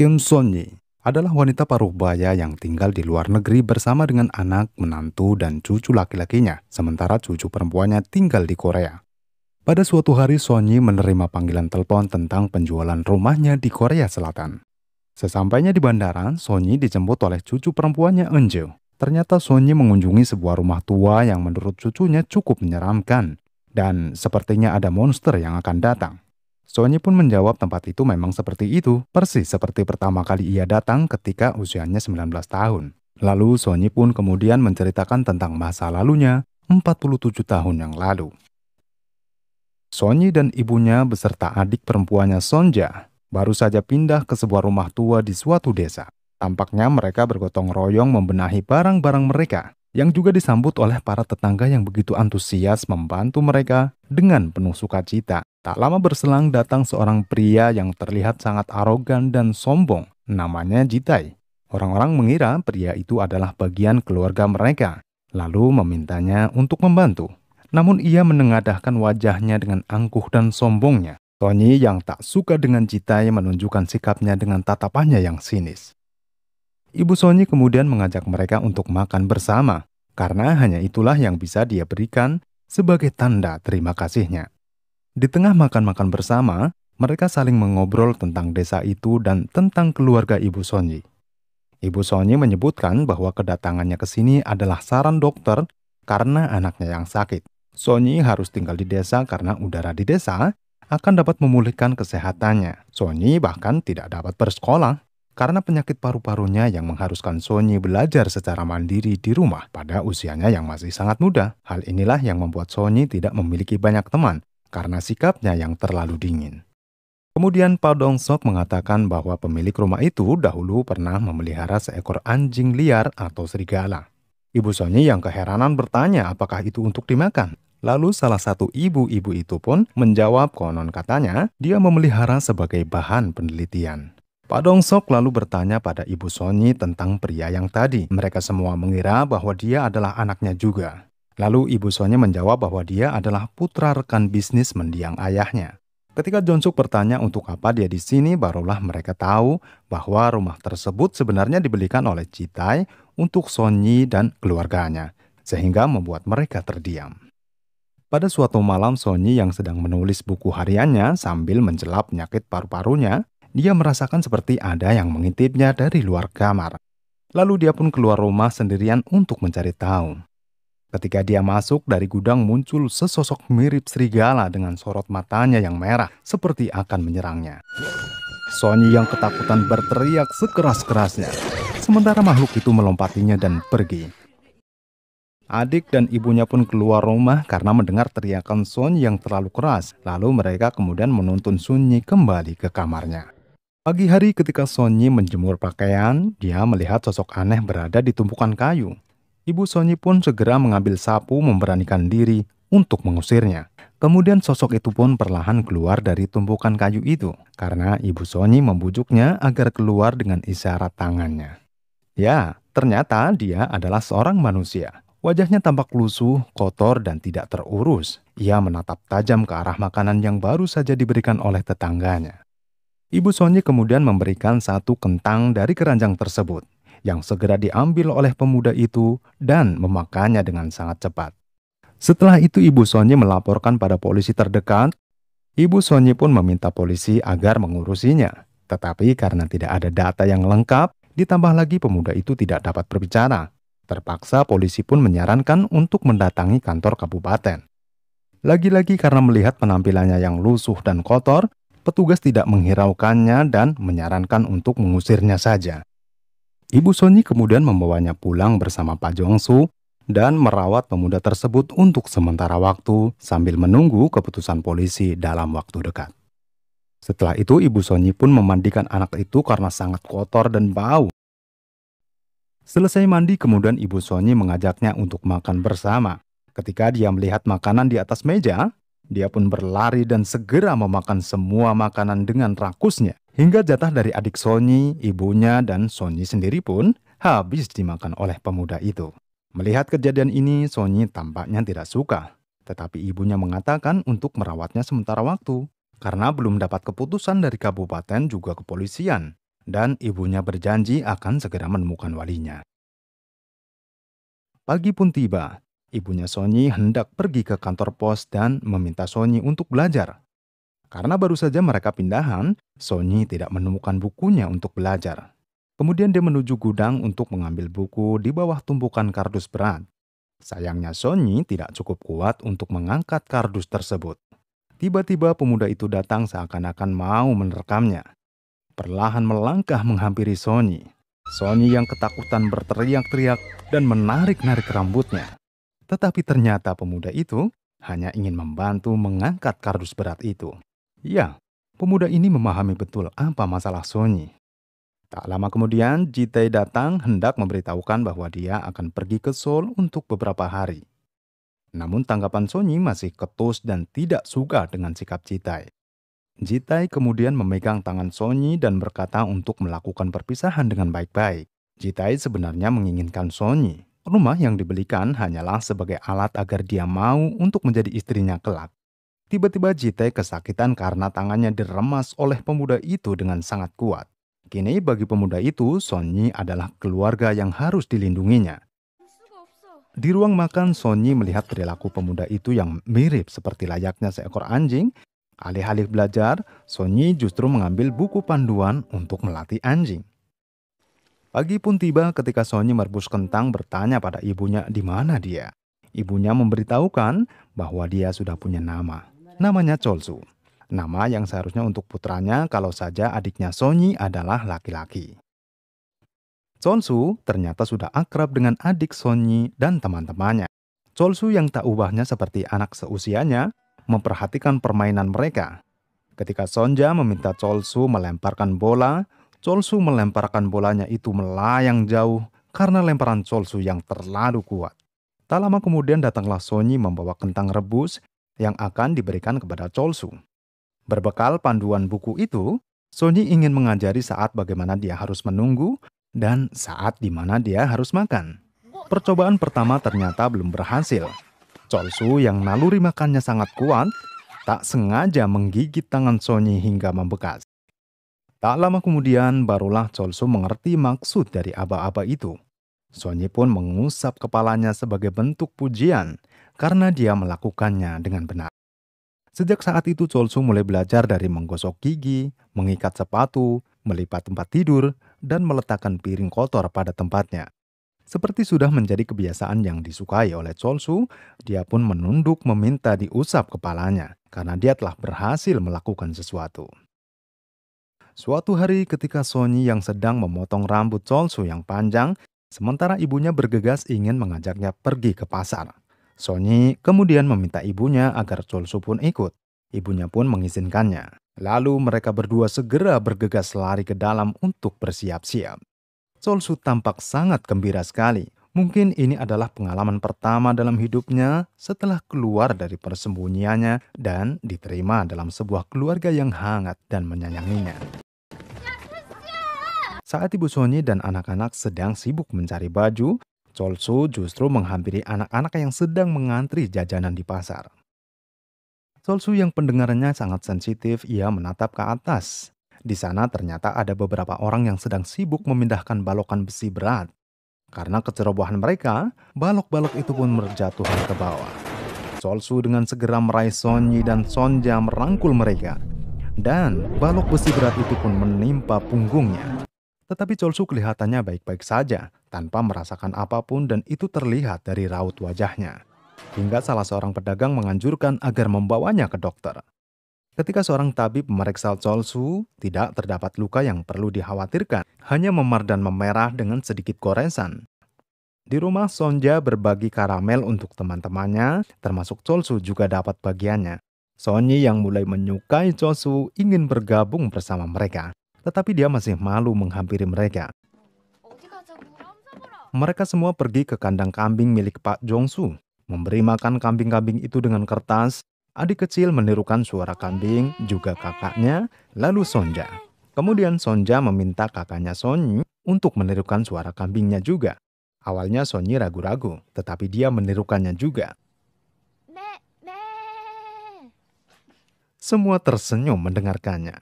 Kim Sonyi adalah wanita paruh baya yang tinggal di luar negeri bersama dengan anak, menantu, dan cucu laki-lakinya, sementara cucu perempuannya tinggal di Korea. Pada suatu hari, Sonyi menerima panggilan telepon tentang penjualan rumahnya di Korea Selatan. Sesampainya di bandara, Sonyi dijemput oleh cucu perempuannya Eunju. Ternyata Sonyi mengunjungi sebuah rumah tua yang menurut cucunya cukup menyeramkan, dan sepertinya ada monster yang akan datang. Sonyi pun menjawab tempat itu memang seperti itu, persis seperti pertama kali ia datang ketika usianya 19 tahun. Lalu Sonyi pun kemudian menceritakan tentang masa lalunya 47 tahun yang lalu. Sonyi dan ibunya beserta adik perempuannya Sonja baru saja pindah ke sebuah rumah tua di suatu desa. Tampaknya mereka bergotong royong membenahi barang-barang mereka yang juga disambut oleh para tetangga yang begitu antusias membantu mereka dengan penuh sukacita. Tak lama berselang datang seorang pria yang terlihat sangat arogan dan sombong. Namanya Jitai. Orang-orang mengira pria itu adalah bagian keluarga mereka, lalu memintanya untuk membantu. Namun ia menengadahkan wajahnya dengan angkuh dan sombongnya. Tony yang tak suka dengan Jitai menunjukkan sikapnya dengan tatapannya yang sinis. Ibu Sony kemudian mengajak mereka untuk makan bersama, karena hanya itulah yang bisa dia berikan sebagai tanda terima kasihnya. Di tengah makan-makan bersama, mereka saling mengobrol tentang desa itu dan tentang keluarga Ibu Sonji. Ibu Sonji menyebutkan bahwa kedatangannya ke sini adalah saran dokter karena anaknya yang sakit. Sonji harus tinggal di desa karena udara di desa akan dapat memulihkan kesehatannya. Sonji bahkan tidak dapat bersekolah karena penyakit paru-parunya yang mengharuskan Sonyi belajar secara mandiri di rumah pada usianya yang masih sangat muda. Hal inilah yang membuat Sonyi tidak memiliki banyak teman karena sikapnya yang terlalu dingin. Kemudian Pak Dong Sok mengatakan bahwa pemilik rumah itu dahulu pernah memelihara seekor anjing liar atau serigala. Ibu Sonyi yang keheranan bertanya apakah itu untuk dimakan. Lalu salah satu ibu-ibu itu pun menjawab konon katanya dia memelihara sebagai bahan penelitian. Pak Dong Sok lalu bertanya pada Ibu Sonyi tentang pria yang tadi. Mereka semua mengira bahwa dia adalah anaknya juga. Lalu ibu Sonya menjawab bahwa dia adalah putra rekan bisnis mendiang ayahnya. Ketika John Suk bertanya untuk apa dia di sini, barulah mereka tahu bahwa rumah tersebut sebenarnya dibelikan oleh Citai untuk Sonyi dan keluarganya, sehingga membuat mereka terdiam. Pada suatu malam Sonyi yang sedang menulis buku hariannya sambil menjelap penyakit paru-parunya, dia merasakan seperti ada yang mengintipnya dari luar kamar. Lalu dia pun keluar rumah sendirian untuk mencari tahu. Ketika dia masuk dari gudang muncul sesosok mirip serigala dengan sorot matanya yang merah seperti akan menyerangnya. Sony yang ketakutan berteriak sekeras-kerasnya. Sementara makhluk itu melompatinya dan pergi. Adik dan ibunya pun keluar rumah karena mendengar teriakan Sony yang terlalu keras. Lalu mereka kemudian menuntun Sunyi kembali ke kamarnya. Pagi hari ketika Sonyi menjemur pakaian, dia melihat sosok aneh berada di tumpukan kayu. Ibu Sonyi pun segera mengambil sapu memberanikan diri untuk mengusirnya. Kemudian sosok itu pun perlahan keluar dari tumpukan kayu itu karena Ibu Sonyi membujuknya agar keluar dengan isyarat tangannya. Ya, ternyata dia adalah seorang manusia. Wajahnya tampak lusuh, kotor, dan tidak terurus. Ia menatap tajam ke arah makanan yang baru saja diberikan oleh tetangganya. Ibu Sonyi kemudian memberikan satu kentang dari keranjang tersebut yang segera diambil oleh pemuda itu dan memakannya dengan sangat cepat. Setelah itu ibu Sonye melaporkan pada polisi terdekat. Ibu Sonye pun meminta polisi agar mengurusinya. Tetapi karena tidak ada data yang lengkap, ditambah lagi pemuda itu tidak dapat berbicara. Terpaksa polisi pun menyarankan untuk mendatangi kantor kabupaten. Lagi-lagi karena melihat penampilannya yang lusuh dan kotor, petugas tidak menghiraukannya dan menyarankan untuk mengusirnya saja. Ibu Sony kemudian membawanya pulang bersama Pak Jongsu dan merawat pemuda tersebut untuk sementara waktu sambil menunggu keputusan polisi dalam waktu dekat. Setelah itu Ibu Sony pun memandikan anak itu karena sangat kotor dan bau. Selesai mandi kemudian Ibu Sony mengajaknya untuk makan bersama. Ketika dia melihat makanan di atas meja, dia pun berlari dan segera memakan semua makanan dengan rakusnya. Hingga jatah dari adik Sony, ibunya, dan Sony sendiri pun habis dimakan oleh pemuda itu. Melihat kejadian ini, Sony tampaknya tidak suka. Tetapi ibunya mengatakan untuk merawatnya sementara waktu. Karena belum dapat keputusan dari kabupaten juga kepolisian. Dan ibunya berjanji akan segera menemukan walinya. Pagi pun tiba. Ibunya Sony hendak pergi ke kantor pos dan meminta Sony untuk belajar. Karena baru saja mereka pindahan, Sony tidak menemukan bukunya untuk belajar. Kemudian dia menuju gudang untuk mengambil buku di bawah tumpukan kardus berat. Sayangnya Sony tidak cukup kuat untuk mengangkat kardus tersebut. Tiba-tiba pemuda itu datang seakan-akan mau menerkamnya. Perlahan melangkah menghampiri Sony. Sony yang ketakutan berteriak-teriak dan menarik-narik rambutnya. Tetapi ternyata pemuda itu hanya ingin membantu mengangkat kardus berat itu. Ya, pemuda ini memahami betul apa masalah Sonyi. Tak lama kemudian, Jitai datang hendak memberitahukan bahwa dia akan pergi ke Seoul untuk beberapa hari. Namun tanggapan Sonyi masih ketus dan tidak suka dengan sikap Jitai. Jitai kemudian memegang tangan Sonyi dan berkata untuk melakukan perpisahan dengan baik-baik. Jitai sebenarnya menginginkan Sonyi. Rumah yang dibelikan hanyalah sebagai alat agar dia mau untuk menjadi istrinya kelak. Tiba-tiba Jite kesakitan karena tangannya diremas oleh pemuda itu dengan sangat kuat. Kini bagi pemuda itu, Sonyi adalah keluarga yang harus dilindunginya. Di ruang makan, Sonyi melihat perilaku pemuda itu yang mirip seperti layaknya seekor anjing. Alih-alih belajar, Sonyi justru mengambil buku panduan untuk melatih anjing. Pagi pun tiba ketika Sonyi merebus kentang bertanya pada ibunya di mana dia. Ibunya memberitahukan bahwa dia sudah punya nama namanya Cholsu. Nama yang seharusnya untuk putranya kalau saja adiknya Sonyi adalah laki-laki. Cholsu ternyata sudah akrab dengan adik Sonyi dan teman-temannya. Cholsu yang tak ubahnya seperti anak seusianya memperhatikan permainan mereka. Ketika Sonja meminta Cholsu melemparkan bola, Cholsu melemparkan bolanya itu melayang jauh karena lemparan Cholsu yang terlalu kuat. Tak lama kemudian datanglah Sonyi membawa kentang rebus yang akan diberikan kepada Cholsu. Berbekal panduan buku itu, Sony ingin mengajari saat bagaimana dia harus menunggu dan saat di mana dia harus makan. Percobaan pertama ternyata belum berhasil. Cholsu yang naluri makannya sangat kuat, tak sengaja menggigit tangan Sony hingga membekas. Tak lama kemudian, barulah Cholsu mengerti maksud dari aba-aba itu. Sony pun mengusap kepalanya sebagai bentuk pujian – karena dia melakukannya dengan benar. Sejak saat itu Cholsu mulai belajar dari menggosok gigi, mengikat sepatu, melipat tempat tidur, dan meletakkan piring kotor pada tempatnya. Seperti sudah menjadi kebiasaan yang disukai oleh Cholsu, dia pun menunduk meminta diusap kepalanya karena dia telah berhasil melakukan sesuatu. Suatu hari ketika Sony yang sedang memotong rambut Cholsu yang panjang, sementara ibunya bergegas ingin mengajaknya pergi ke pasar. Sony kemudian meminta ibunya agar Cholsu pun ikut. Ibunya pun mengizinkannya. Lalu mereka berdua segera bergegas lari ke dalam untuk bersiap-siap. Cholsu tampak sangat gembira sekali. Mungkin ini adalah pengalaman pertama dalam hidupnya setelah keluar dari persembunyiannya dan diterima dalam sebuah keluarga yang hangat dan menyayanginya. Saat Ibu Sony dan anak-anak sedang sibuk mencari baju, Cholsu justru menghampiri anak-anak yang sedang mengantri jajanan di pasar. Cholsu yang pendengarannya sangat sensitif, ia menatap ke atas. Di sana ternyata ada beberapa orang yang sedang sibuk memindahkan balokan besi berat. Karena kecerobohan mereka, balok-balok itu pun berjatuhan ke bawah. Solsu dengan segera meraih Sonyi dan Sonja merangkul mereka. Dan balok besi berat itu pun menimpa punggungnya. Tetapi Solsu kelihatannya baik-baik saja tanpa merasakan apapun dan itu terlihat dari raut wajahnya. Hingga salah seorang pedagang menganjurkan agar membawanya ke dokter. Ketika seorang tabib memeriksa Cholsu, tidak terdapat luka yang perlu dikhawatirkan, hanya memar dan memerah dengan sedikit goresan. Di rumah Sonja berbagi karamel untuk teman-temannya, termasuk Cholsu juga dapat bagiannya. Sonyi yang mulai menyukai Cholsu ingin bergabung bersama mereka, tetapi dia masih malu menghampiri mereka mereka semua pergi ke kandang kambing milik Pak Jongsu, memberi makan kambing-kambing itu dengan kertas. Adik kecil menirukan suara kambing, juga kakaknya, lalu Sonja. Kemudian Sonja meminta kakaknya Sonyi untuk menirukan suara kambingnya juga. Awalnya Sonyi ragu-ragu, tetapi dia menirukannya juga. Semua tersenyum mendengarkannya.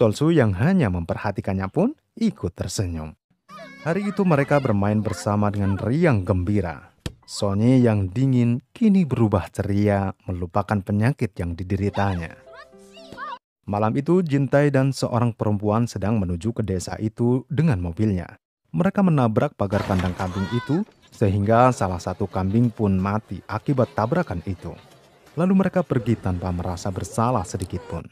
Solsu yang hanya memperhatikannya pun ikut tersenyum. Hari itu mereka bermain bersama dengan riang gembira. Sony yang dingin kini berubah ceria, melupakan penyakit yang dideritanya. Malam itu, Jintai dan seorang perempuan sedang menuju ke desa itu dengan mobilnya. Mereka menabrak pagar kandang kambing itu, sehingga salah satu kambing pun mati akibat tabrakan itu. Lalu mereka pergi tanpa merasa bersalah sedikit pun.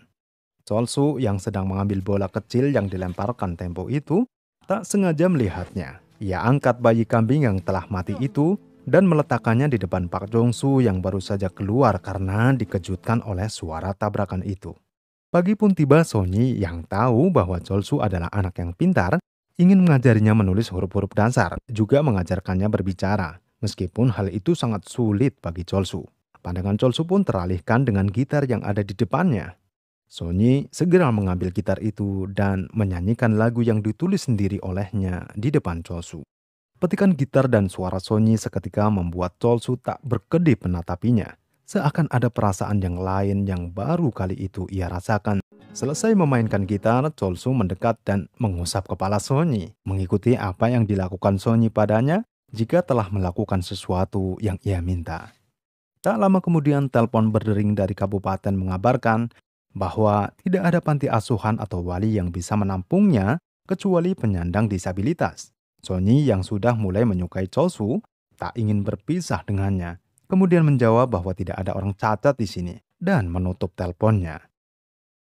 Solsu yang sedang mengambil bola kecil yang dilemparkan tempo itu tak sengaja melihatnya. Ia angkat bayi kambing yang telah mati itu dan meletakkannya di depan Pak Jongsu yang baru saja keluar karena dikejutkan oleh suara tabrakan itu. Pagi pun tiba Sonyi yang tahu bahwa Jolsu adalah anak yang pintar, ingin mengajarinya menulis huruf-huruf dasar, juga mengajarkannya berbicara. Meskipun hal itu sangat sulit bagi Jolsu. Pandangan Jolsu pun teralihkan dengan gitar yang ada di depannya. Sony segera mengambil gitar itu dan menyanyikan lagu yang ditulis sendiri olehnya di depan Cholsu. Petikan gitar dan suara Sony seketika membuat Cholsu tak berkedip menatapinya, seakan ada perasaan yang lain yang baru kali itu ia rasakan. Selesai memainkan gitar, Cholsu mendekat dan mengusap kepala Sony, mengikuti apa yang dilakukan Sony padanya jika telah melakukan sesuatu yang ia minta. Tak lama kemudian, telepon berdering dari kabupaten mengabarkan bahwa tidak ada panti asuhan atau wali yang bisa menampungnya kecuali penyandang disabilitas. Sony yang sudah mulai menyukai Chosu tak ingin berpisah dengannya, kemudian menjawab bahwa tidak ada orang cacat di sini dan menutup teleponnya.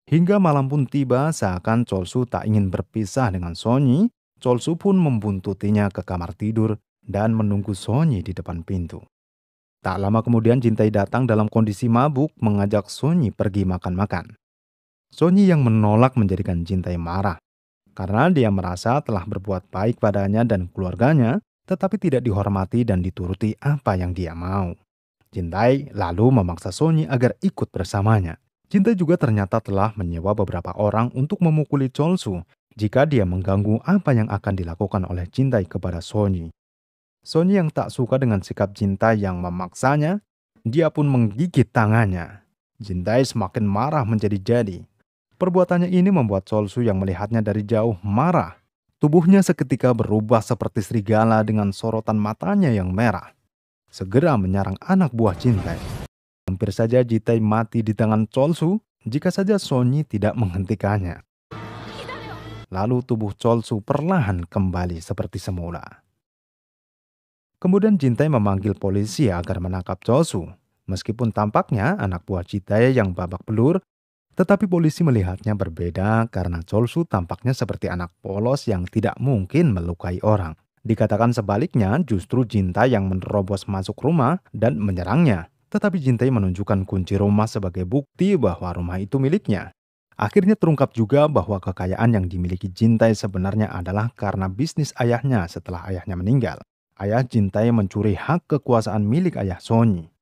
Hingga malam pun tiba seakan Cholsu tak ingin berpisah dengan Sony, Cholsu pun membuntutinya ke kamar tidur dan menunggu Sony di depan pintu. Tak lama kemudian Jintai datang dalam kondisi mabuk mengajak Sonyi pergi makan-makan. Sonyi yang menolak menjadikan Jintai marah karena dia merasa telah berbuat baik padanya dan keluarganya, tetapi tidak dihormati dan dituruti apa yang dia mau. Jintai lalu memaksa Sonyi agar ikut bersamanya. Jintai juga ternyata telah menyewa beberapa orang untuk memukuli Cholsu jika dia mengganggu apa yang akan dilakukan oleh Jintai kepada Sonyi. Sony yang tak suka dengan sikap Jintai yang memaksanya, dia pun menggigit tangannya. Jintai semakin marah menjadi-jadi. Perbuatannya ini membuat Solsu yang melihatnya dari jauh marah. Tubuhnya seketika berubah seperti serigala dengan sorotan matanya yang merah. Segera menyerang anak buah Jintai. Hampir saja Jintai mati di tangan Solsu jika saja Sony tidak menghentikannya. Lalu tubuh Solsu perlahan kembali seperti semula. Kemudian Jintai memanggil polisi agar menangkap Chosu. Meskipun tampaknya anak buah Jintai yang babak belur, tetapi polisi melihatnya berbeda karena Chosu tampaknya seperti anak polos yang tidak mungkin melukai orang. Dikatakan sebaliknya, justru Jintai yang menerobos masuk rumah dan menyerangnya. Tetapi Jintai menunjukkan kunci rumah sebagai bukti bahwa rumah itu miliknya. Akhirnya terungkap juga bahwa kekayaan yang dimiliki Jintai sebenarnya adalah karena bisnis ayahnya setelah ayahnya meninggal. Ayah Jintai mencuri hak kekuasaan milik ayah Sony.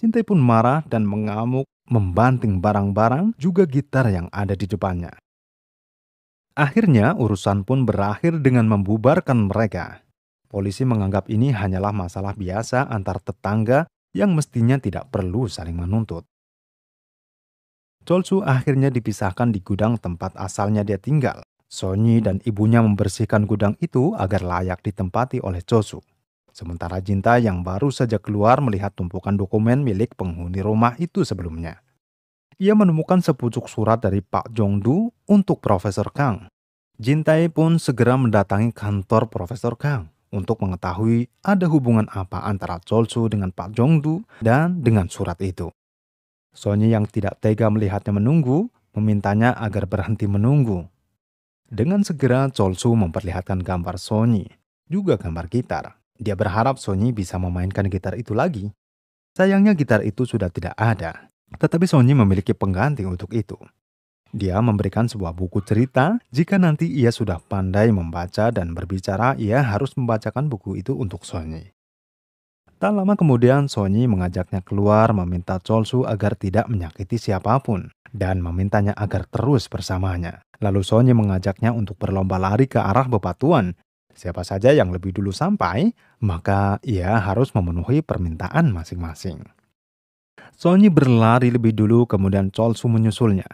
Jintai pun marah dan mengamuk, membanting barang-barang, juga gitar yang ada di depannya. Akhirnya, urusan pun berakhir dengan membubarkan mereka. Polisi menganggap ini hanyalah masalah biasa antar tetangga yang mestinya tidak perlu saling menuntut. Cholsu akhirnya dipisahkan di gudang tempat asalnya dia tinggal. Sony dan ibunya membersihkan gudang itu agar layak ditempati oleh Chosu. Sementara Jinta yang baru saja keluar melihat tumpukan dokumen milik penghuni rumah itu sebelumnya. Ia menemukan sepucuk surat dari Pak Jongdu untuk Profesor Kang. Jintai pun segera mendatangi kantor Profesor Kang untuk mengetahui ada hubungan apa antara Cholsu dengan Pak Jongdu dan dengan surat itu. Sonya yang tidak tega melihatnya menunggu, memintanya agar berhenti menunggu. Dengan segera Cholsu memperlihatkan gambar Sonya, juga gambar gitar. Dia berharap Sony bisa memainkan gitar itu lagi. Sayangnya gitar itu sudah tidak ada, tetapi Sony memiliki pengganti untuk itu. Dia memberikan sebuah buku cerita, jika nanti ia sudah pandai membaca dan berbicara, ia harus membacakan buku itu untuk Sony. Tak lama kemudian, Sony mengajaknya keluar meminta Cholsu agar tidak menyakiti siapapun dan memintanya agar terus bersamanya. Lalu Sony mengajaknya untuk berlomba lari ke arah bebatuan Siapa saja yang lebih dulu sampai, maka ia harus memenuhi permintaan masing-masing. Sonyi berlari lebih dulu kemudian Cholsu menyusulnya.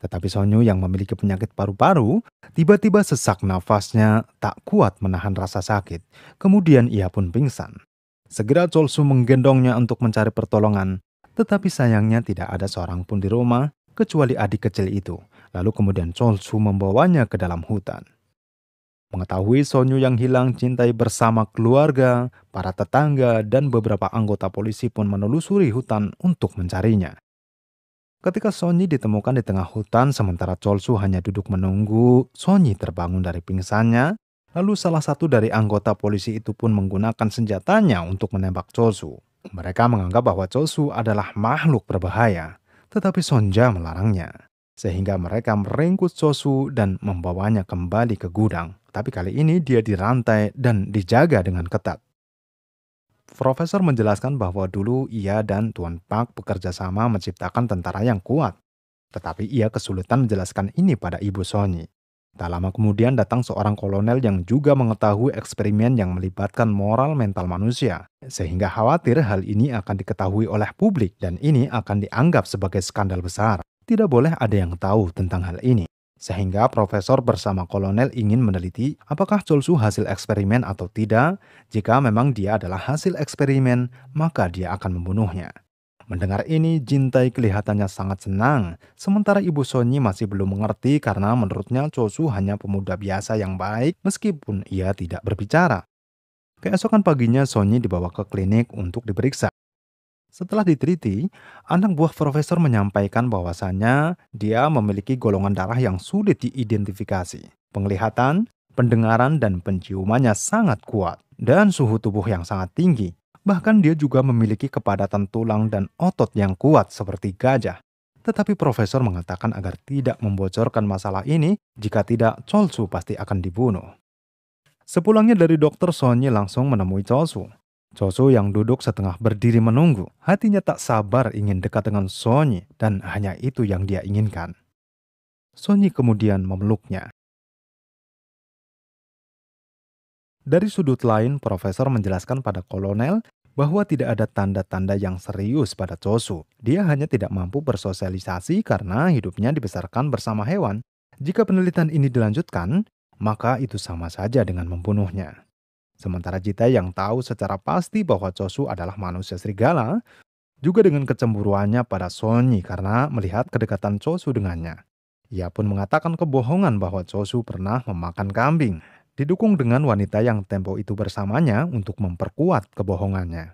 Tetapi Sonyu yang memiliki penyakit paru-paru tiba-tiba sesak nafasnya tak kuat menahan rasa sakit. Kemudian ia pun pingsan. Segera Cholsu menggendongnya untuk mencari pertolongan. Tetapi sayangnya tidak ada seorang pun di rumah kecuali adik kecil itu. Lalu kemudian Cholsu membawanya ke dalam hutan. Mengetahui Sonyu yang hilang cintai bersama keluarga, para tetangga, dan beberapa anggota polisi pun menelusuri hutan untuk mencarinya. Ketika Sonyi ditemukan di tengah hutan sementara Cholsu hanya duduk menunggu, Sonyi terbangun dari pingsannya, lalu salah satu dari anggota polisi itu pun menggunakan senjatanya untuk menembak Cholsu. Mereka menganggap bahwa Cholsu adalah makhluk berbahaya, tetapi Sonja melarangnya, sehingga mereka meringkus Cholsu dan membawanya kembali ke gudang tapi kali ini dia dirantai dan dijaga dengan ketat. Profesor menjelaskan bahwa dulu ia dan Tuan Park bekerja sama menciptakan tentara yang kuat. Tetapi ia kesulitan menjelaskan ini pada Ibu Sony. Tak lama kemudian datang seorang kolonel yang juga mengetahui eksperimen yang melibatkan moral mental manusia, sehingga khawatir hal ini akan diketahui oleh publik dan ini akan dianggap sebagai skandal besar. Tidak boleh ada yang tahu tentang hal ini. Sehingga profesor bersama kolonel ingin meneliti apakah Cholsu hasil eksperimen atau tidak. Jika memang dia adalah hasil eksperimen, maka dia akan membunuhnya. Mendengar ini, Jintai kelihatannya sangat senang, sementara Ibu Sonyi masih belum mengerti karena menurutnya Cholsu hanya pemuda biasa yang baik meskipun ia tidak berbicara. Keesokan paginya Sonyi dibawa ke klinik untuk diperiksa. Setelah diteliti, anak buah profesor menyampaikan bahwasannya dia memiliki golongan darah yang sulit diidentifikasi. Penglihatan, pendengaran, dan penciumannya sangat kuat, dan suhu tubuh yang sangat tinggi. Bahkan dia juga memiliki kepadatan tulang dan otot yang kuat seperti gajah. Tetapi profesor mengatakan agar tidak membocorkan masalah ini, jika tidak Cholsu pasti akan dibunuh. Sepulangnya dari dokter Sonyi langsung menemui Cholsu. Chosu yang duduk setengah berdiri menunggu, hatinya tak sabar ingin dekat dengan Sonyi dan hanya itu yang dia inginkan. Sonyi kemudian memeluknya. Dari sudut lain, Profesor menjelaskan pada Kolonel bahwa tidak ada tanda-tanda yang serius pada Chosu. Dia hanya tidak mampu bersosialisasi karena hidupnya dibesarkan bersama hewan. Jika penelitian ini dilanjutkan, maka itu sama saja dengan membunuhnya. Sementara Jita yang tahu secara pasti bahwa Chosu adalah manusia serigala, juga dengan kecemburuannya pada Sonyi karena melihat kedekatan Chosu dengannya. Ia pun mengatakan kebohongan bahwa Chosu pernah memakan kambing, didukung dengan wanita yang tempo itu bersamanya untuk memperkuat kebohongannya.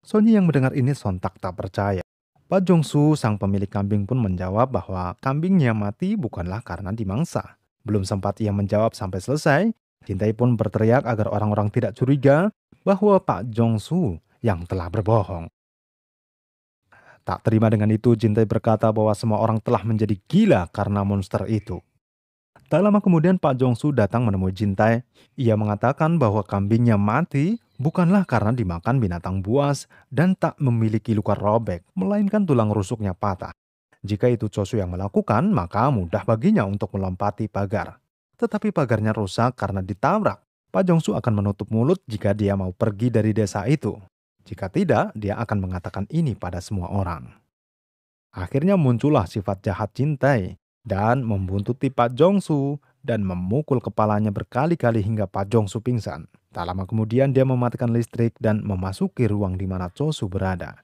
Sonyi yang mendengar ini sontak tak percaya. Pak Jongsu, sang pemilik kambing pun menjawab bahwa kambingnya mati bukanlah karena dimangsa. Belum sempat ia menjawab sampai selesai, Cintai pun berteriak agar orang-orang tidak curiga bahwa Pak Jong-su yang telah berbohong. Tak terima dengan itu, Jintai berkata bahwa semua orang telah menjadi gila karena monster itu. Tak lama kemudian Pak jong Jongsu datang menemui Jintai. Ia mengatakan bahwa kambingnya mati bukanlah karena dimakan binatang buas dan tak memiliki luka robek, melainkan tulang rusuknya patah. Jika itu Chosu yang melakukan, maka mudah baginya untuk melompati pagar tetapi pagarnya rusak karena ditabrak. Pak Jongsu akan menutup mulut jika dia mau pergi dari desa itu. Jika tidak, dia akan mengatakan ini pada semua orang. Akhirnya muncullah sifat jahat cintai dan membuntuti Pak Jongsu dan memukul kepalanya berkali-kali hingga Pak Jongsu pingsan. Tak lama kemudian dia mematikan listrik dan memasuki ruang di mana Chosu berada.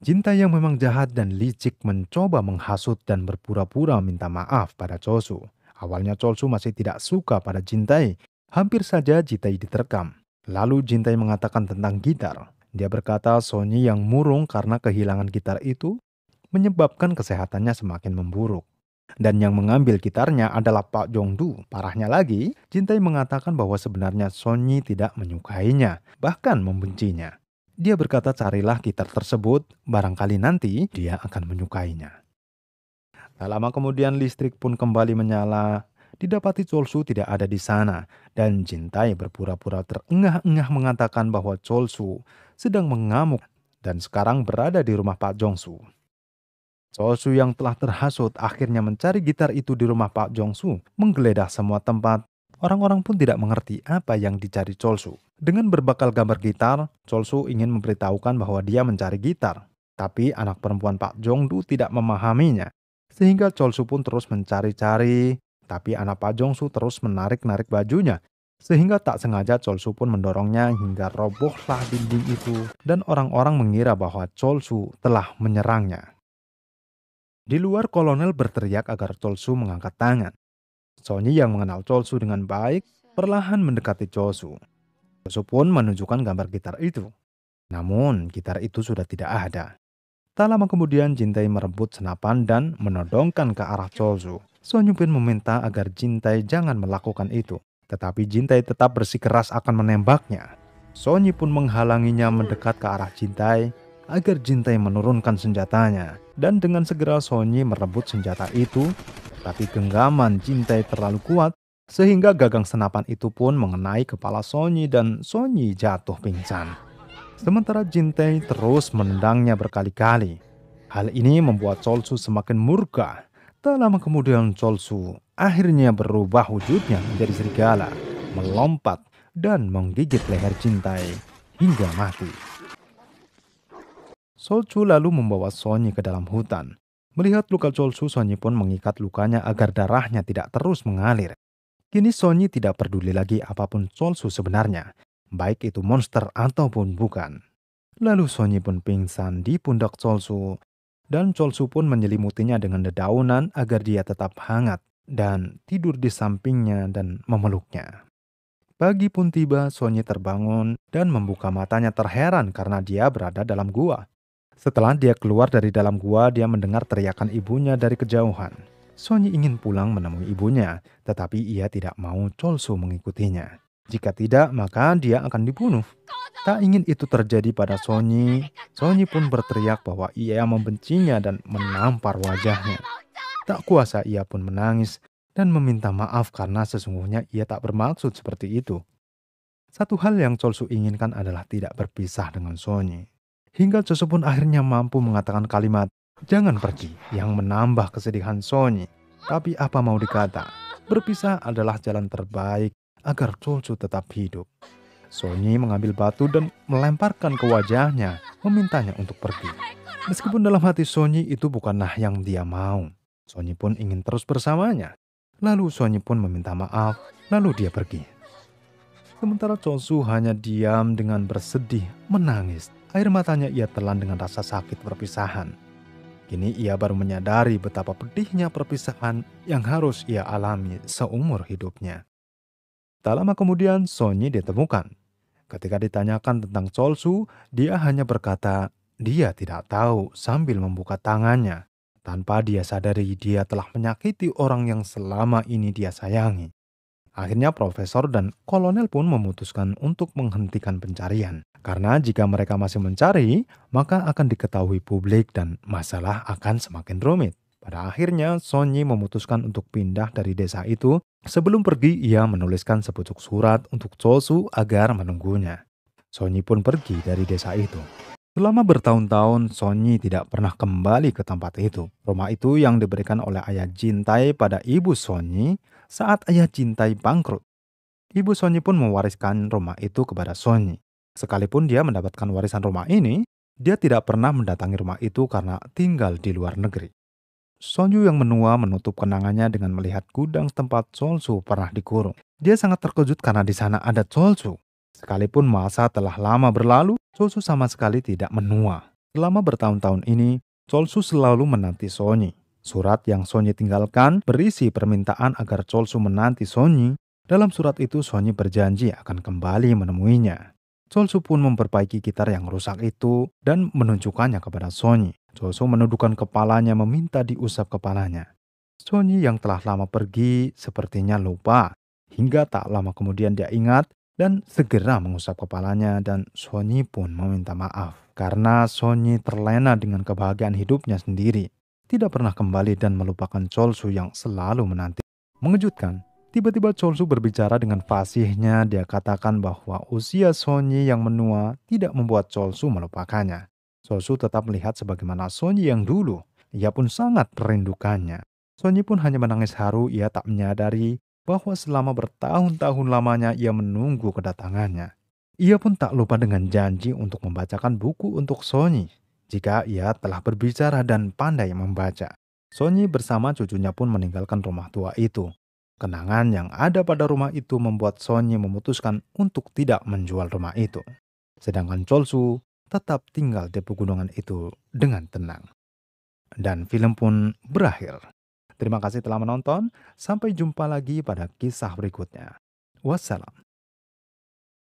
Cinta yang memang jahat dan licik mencoba menghasut dan berpura-pura minta maaf pada Chosu. Awalnya Cholsu masih tidak suka pada Jintai. Hampir saja Jintai diterkam. Lalu Jintai mengatakan tentang gitar. Dia berkata Sony yang murung karena kehilangan gitar itu menyebabkan kesehatannya semakin memburuk. Dan yang mengambil gitarnya adalah Pak Jongdu. Parahnya lagi, Jintai mengatakan bahwa sebenarnya Sonyi tidak menyukainya, bahkan membencinya. Dia berkata carilah gitar tersebut, barangkali nanti dia akan menyukainya. Tak lama kemudian listrik pun kembali menyala. Didapati Cholsu tidak ada di sana dan Jintai berpura-pura terengah-engah mengatakan bahwa Cholsu sedang mengamuk dan sekarang berada di rumah Pak Jongsu. Cholsu yang telah terhasut akhirnya mencari gitar itu di rumah Pak Jongsu, menggeledah semua tempat. Orang-orang pun tidak mengerti apa yang dicari Cholsu. Dengan berbakal gambar gitar, Cholsu ingin memberitahukan bahwa dia mencari gitar. Tapi anak perempuan Pak Jongdu tidak memahaminya sehingga Cholsu pun terus mencari-cari, tapi anak Pak Jongsu terus menarik-narik bajunya. Sehingga tak sengaja Cholsu pun mendorongnya hingga robohlah dinding itu dan orang-orang mengira bahwa Cholsu telah menyerangnya. Di luar kolonel berteriak agar Cholsu mengangkat tangan. Sony yang mengenal Cholsu dengan baik perlahan mendekati Cholsu. Cholsu pun menunjukkan gambar gitar itu. Namun gitar itu sudah tidak ada. Tak lama kemudian Jintai merebut senapan dan menodongkan ke arah Chozu. Sun Yupin meminta agar Jintai jangan melakukan itu. Tetapi Jintai tetap bersikeras akan menembaknya. Sonyi pun menghalanginya mendekat ke arah Jintai agar Jintai menurunkan senjatanya. Dan dengan segera Sonyi merebut senjata itu, tapi genggaman Jintai terlalu kuat sehingga gagang senapan itu pun mengenai kepala Sonyi dan Sonyi jatuh pingsan. Sementara Jintai terus menendangnya berkali-kali. Hal ini membuat Cholsu semakin murka. Tak lama kemudian Cholsu akhirnya berubah wujudnya menjadi serigala, melompat dan menggigit leher Jintai hingga mati. Cholsu lalu membawa Sonyi ke dalam hutan. Melihat luka Cholsu, Sonyi pun mengikat lukanya agar darahnya tidak terus mengalir. Kini Sonyi tidak peduli lagi apapun Cholsu sebenarnya baik itu monster ataupun bukan. Lalu Sonyi pun pingsan di pundak Cholsu, dan Cholsu pun menyelimutinya dengan dedaunan agar dia tetap hangat dan tidur di sampingnya dan memeluknya. Pagi pun tiba, Sonyi terbangun dan membuka matanya terheran karena dia berada dalam gua. Setelah dia keluar dari dalam gua, dia mendengar teriakan ibunya dari kejauhan. Sonyi ingin pulang menemui ibunya, tetapi ia tidak mau Cholsu mengikutinya. Jika tidak, maka dia akan dibunuh. Tak ingin itu terjadi pada Sony, Sony pun berteriak bahwa ia membencinya dan menampar wajahnya. Tak kuasa ia pun menangis dan meminta maaf karena sesungguhnya ia tak bermaksud seperti itu. Satu hal yang Cholsu inginkan adalah tidak berpisah dengan Sony. Hingga Cholsu pun akhirnya mampu mengatakan kalimat, Jangan pergi, yang menambah kesedihan Sony. Tapi apa mau dikata, berpisah adalah jalan terbaik agar Chulchu tetap hidup. Sony mengambil batu dan melemparkan ke wajahnya, memintanya untuk pergi. Meskipun dalam hati Sony itu bukanlah yang dia mau. Sony pun ingin terus bersamanya. Lalu Sony pun meminta maaf, lalu dia pergi. Sementara Chosu hanya diam dengan bersedih, menangis. Air matanya ia telan dengan rasa sakit perpisahan. Kini ia baru menyadari betapa pedihnya perpisahan yang harus ia alami seumur hidupnya. Tak lama kemudian Sonyi ditemukan. Ketika ditanyakan tentang Chol-su, dia hanya berkata, dia tidak tahu sambil membuka tangannya. Tanpa dia sadari, dia telah menyakiti orang yang selama ini dia sayangi. Akhirnya profesor dan kolonel pun memutuskan untuk menghentikan pencarian. Karena jika mereka masih mencari, maka akan diketahui publik dan masalah akan semakin rumit. Pada akhirnya, Sonyi memutuskan untuk pindah dari desa itu. Sebelum pergi, ia menuliskan sepucuk surat untuk Chosu agar menunggunya. Sonyi pun pergi dari desa itu. Selama bertahun-tahun, Sonyi tidak pernah kembali ke tempat itu. Rumah itu yang diberikan oleh ayah Jintai pada ibu Sonyi saat ayah Jintai bangkrut. Ibu Sonyi pun mewariskan rumah itu kepada Sonyi. Sekalipun dia mendapatkan warisan rumah ini, dia tidak pernah mendatangi rumah itu karena tinggal di luar negeri. Sonju yang menua menutup kenangannya dengan melihat gudang tempat Solsu pernah dikurung. Dia sangat terkejut karena di sana ada Solsu. Sekalipun masa telah lama berlalu, Solsu sama sekali tidak menua. Selama bertahun-tahun ini, Solsu selalu menanti Sonyi. Surat yang Sonyi tinggalkan berisi permintaan agar Solsu menanti Sonyi. Dalam surat itu, Sonyi berjanji akan kembali menemuinya. Solsu pun memperbaiki gitar yang rusak itu dan menunjukkannya kepada Sonyi. Sosong menundukkan kepalanya meminta diusap kepalanya. Sonyi yang telah lama pergi sepertinya lupa, hingga tak lama kemudian dia ingat dan segera mengusap kepalanya dan Sonyi pun meminta maaf. Karena Sonyi terlena dengan kebahagiaan hidupnya sendiri, tidak pernah kembali dan melupakan Cholsu yang selalu menanti. Mengejutkan, tiba-tiba Cholsu berbicara dengan fasihnya, dia katakan bahwa usia Sonyi yang menua tidak membuat Cholsu melupakannya. Sosu tetap melihat sebagaimana Sonyi yang dulu. Ia pun sangat merindukannya. Sonyi pun hanya menangis haru ia tak menyadari bahwa selama bertahun-tahun lamanya ia menunggu kedatangannya. Ia pun tak lupa dengan janji untuk membacakan buku untuk Sonyi jika ia telah berbicara dan pandai membaca. Sonyi bersama cucunya pun meninggalkan rumah tua itu. Kenangan yang ada pada rumah itu membuat Sonyi memutuskan untuk tidak menjual rumah itu. Sedangkan Cholsu tetap tinggal di pegunungan itu dengan tenang. Dan film pun berakhir. Terima kasih telah menonton. Sampai jumpa lagi pada kisah berikutnya. Wassalam.